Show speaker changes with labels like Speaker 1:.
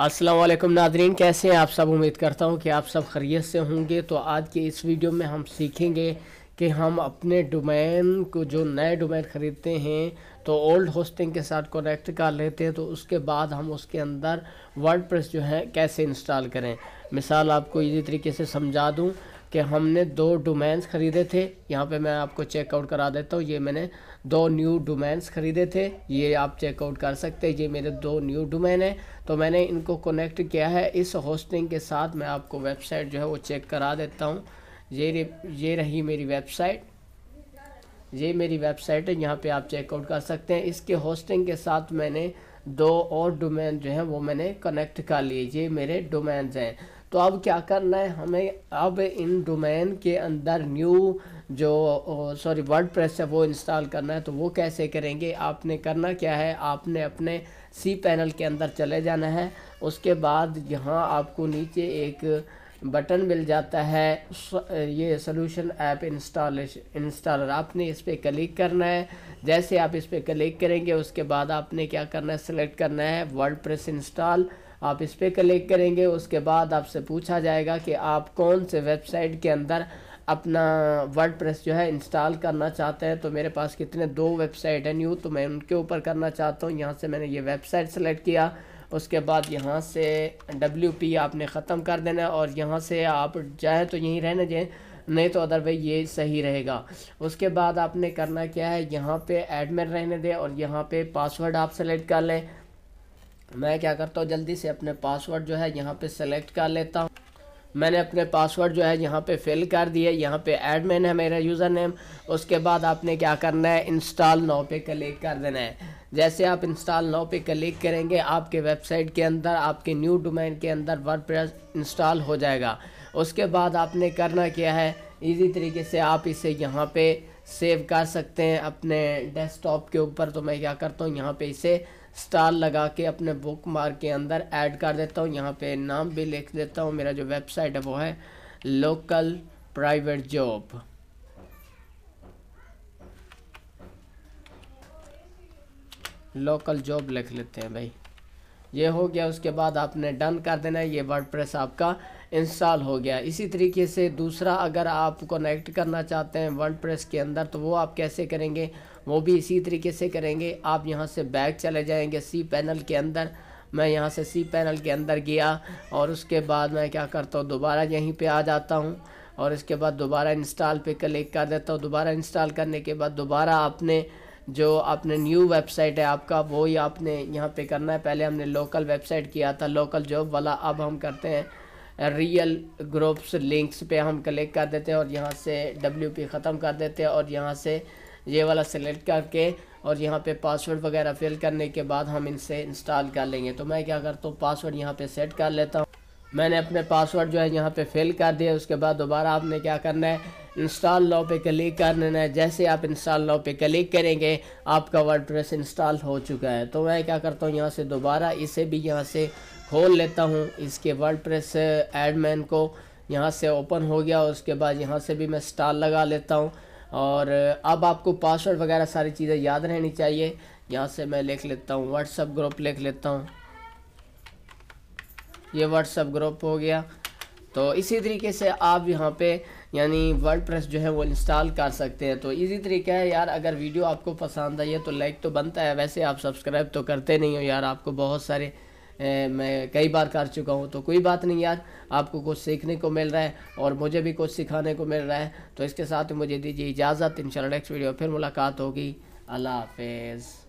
Speaker 1: असलम नाजरीन कैसे हैं आप सब उम्मीद करता हूँ कि आप सब खरीत से होंगे तो आज के इस वीडियो में हम सीखेंगे कि हम अपने डोमेन को जो नए डोमेन ख़रीदते हैं तो ओल्ड होस्टिंग के साथ कनेक्ट कर लेते हैं तो उसके बाद हम उसके अंदर वर्डप्रेस जो है कैसे इंस्टॉल करें मिसाल आपको इसी तरीके से समझा दूँ कि हमने दो डोमेन्स ख़रीदे थे यहाँ पे मैं आपको चेकआउट करा देता हूँ ये मैंने दो न्यू डोमेन्स ख़रीदे थे ये आप चेकआउट कर सकते हैं ये मेरे दो न्यू डोमेन हैं तो मैंने इनको कनेक्ट किया है इस होस्टिंग के साथ मैं आपको वेबसाइट जो है वो चेक करा देता हूँ ये ये रही मेरी वेबसाइट ये मेरी वेबसाइट है यहाँ पर आप चेकआउट कर सकते हैं इसके होस्टिंग के साथ मैंने दो और डोमेन जो हैं वो मैंने कनेक्ट कर लिए ये मेरे डोमेन्स हैं तो अब क्या करना है हमें अब इन डोमेन के अंदर न्यू जो सॉरी वर्ड प्रेस है वो इंस्टॉल करना है तो वो कैसे करेंगे आपने करना क्या है आपने अपने सी पैनल के अंदर चले जाना है उसके बाद यहाँ आपको नीचे एक बटन मिल जाता है ये सोलूशन ऐप इंस्टॉलेशन इंस्टॉलर आपने इस पर क्लिक करना है जैसे आप इस पर क्लिक करेंगे उसके बाद आपने क्या करना है सेलेक्ट करना है वर्ड प्रेस इंस्टॉल आप इस पर क्लिक करेंगे उसके बाद आपसे पूछा जाएगा कि आप कौन से वेबसाइट के अंदर अपना वर्ड प्रेस जो है इंस्टॉल करना चाहते हैं तो मेरे पास कितने दो वेबसाइट हैं न्यू तो मैं उनके ऊपर करना चाहता हूँ यहाँ से मैंने ये वेबसाइट सेलेक्ट किया उसके बाद यहाँ से डब्ल्यू पी आपने ख़त्म कर देना है और यहाँ से आप जाएँ तो यहीं रहने जाए नहीं तो अदरवाइज ये सही रहेगा उसके बाद आपने करना क्या है यहाँ पे एडमिन रहने दें और यहाँ पे पासवर्ड आप सेलेक्ट कर लें मैं क्या करता हूँ जल्दी से अपने पासवर्ड जो है यहाँ पे सेलेक्ट कर लेता हूँ मैंने अपने पासवर्ड जो है यहाँ पे फिल कर दिए यहाँ पे एडमिन है मेरा यूज़र नेम उसके बाद आपने क्या करना है इंस्टॉल नाउ पे क्लिक कर देना है जैसे आप इंस्टॉल नाउ पे क्लिक करेंगे आपके वेबसाइट के अंदर आपके न्यू डोमेन के अंदर वर्डप्रेस इंस्टॉल हो जाएगा उसके बाद आपने करना क्या है इजी तरीके से आप इसे यहाँ पे सेव कर सकते हैं अपने डेस्कटॉप के ऊपर तो मैं क्या करता हूँ यहाँ पे इसे स्टार लगा के अपने बुक मार्क के अंदर ऐड कर देता हूँ यहाँ पे नाम भी लिख देता हूँ मेरा जो वेबसाइट है वो है local private job local job लिख लेते हैं भाई ये हो गया उसके बाद आपने डन कर देना है ये वर्ड आपका इंस्टॉल हो गया इसी तरीके से दूसरा अगर आप कनेक्ट करना चाहते हैं प्रेस के अंदर तो वो आप कैसे करेंगे वो भी इसी तरीके से करेंगे आप यहाँ से बैक चले जाएंगे सी पैनल के अंदर मैं यहाँ से सी पैनल के अंदर गया और उसके बाद मैं क्या करता हूँ दोबारा यहीं पे आ जाता हूँ और इसके बाद दोबारा इंस्टॉल पर क्लिक कर देता हूँ दोबारा इंस्टॉल करने के बाद दोबारा आपने जो आपने न्यू वेबसाइट है आपका वो ही आपने यहाँ पे करना है पहले हमने लोकल वेबसाइट किया था लोकल जॉब वाला अब हम करते हैं रियल ग्रुप्स लिंक्स पे हम क्लिक कर देते हैं और यहाँ से डब्ल्यू पी ख़त्म कर देते हैं और यहाँ से ये वाला सेलेक्ट करके और यहाँ पे पासवर्ड वगैरह फिल करने के बाद हम इनसे इंस्टॉल कर लेंगे तो मैं क्या करता हूँ पासवर्ड यहाँ पे सेट कर लेता हूँ मैंने अपने पासवर्ड जो है यहाँ पे फिल कर दिया उसके बाद दोबारा आपने क्या करना है इंस्टॉल लॉ पे क्लिक कर लेना है जैसे आप इंस्टॉल लॉ पे क्लिक करेंगे आपका वर्डप्रेस इंस्टॉल हो चुका है तो मैं क्या करता हूँ यहाँ से दोबारा इसे भी यहाँ से खोल लेता हूँ इसके वर्डप्रेस एडमैन को यहाँ से ओपन हो गया उसके बाद यहाँ से भी मैं स्टॉल लगा लेता हूँ और अब आपको पासवर्ड वगैरह सारी चीज़ें याद रहनी चाहिए यहाँ से मैं लिख लेता हूँ व्हाट्सअप ग्रुप लिख लेता हूँ ये व्हाट्सअप ग्रुप हो गया तो इसी तरीके से आप यहाँ पे यानी वर्ड प्रेस जो है वो इंस्टॉल कर सकते हैं तो इसी तरीका है यार अगर वीडियो आपको पसंद आई है तो लाइक तो बनता है वैसे आप सब्सक्राइब तो करते नहीं हो यार आपको बहुत सारे ए, मैं कई बार कर चुका हूँ तो कोई बात नहीं यार आपको कुछ सीखने को मिल रहा है और मुझे भी कुछ सिखाने को मिल रहा है तो इसके साथ मुझे दीजिए इजाज़त इन नेक्स्ट वीडियो फिर मुलाकात होगी अल्लाह हाफिज़